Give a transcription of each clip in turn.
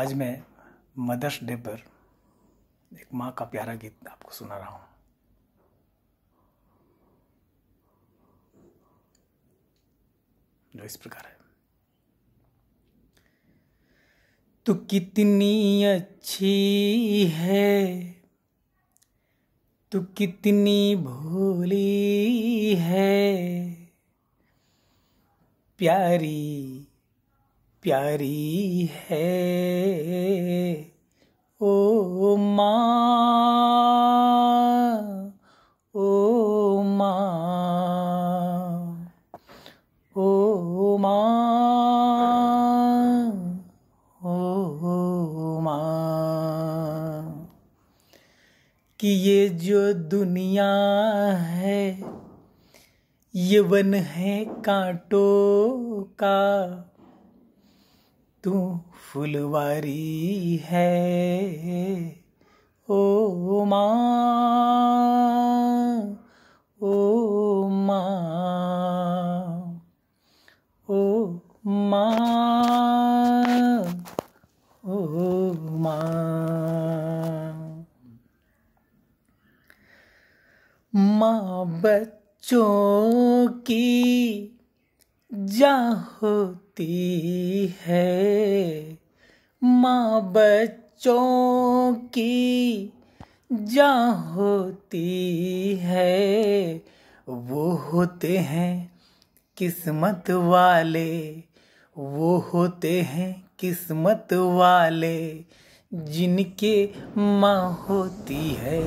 आज मैं mother's day पर एक माँ का प्यारा गीत आपको सुना रहा हूँ जो इस प्रकार है तू कितनी अच्छी है तू कितनी भोली है प्यारी प्यारी है ओ माँ ओ माँ ओ माँ ओ माँ कि ये जो दुनिया है ये वन है कांटों का तू फुलवारी है ओ माँ ओ माँ ओ माँ ओ माँ माँ बच्चों की जा हो होती है माँ बच्चों की जा होती है वो होते हैं किस्मत वाले वो होते हैं किस्मत वाले जिनके माँ होती है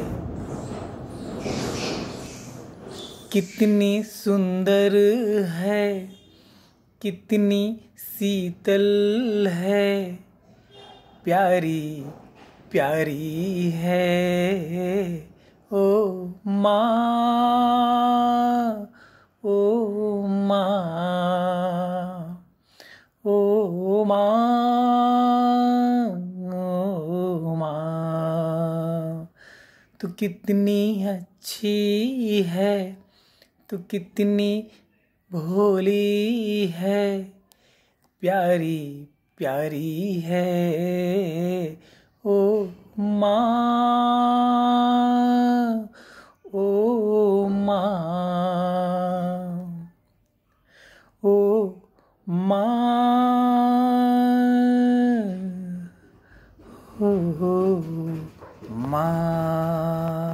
कितनी सुंदर है कितनी शीतल है प्यारी प्यारी है ओ माँ ओ माँ ओ माँ ओ माँ तू कितनी अच्छी है तू कितनी भोली है प्यारी प्यारी है ओ माँ ओ माँ ओ माँ ओ माँ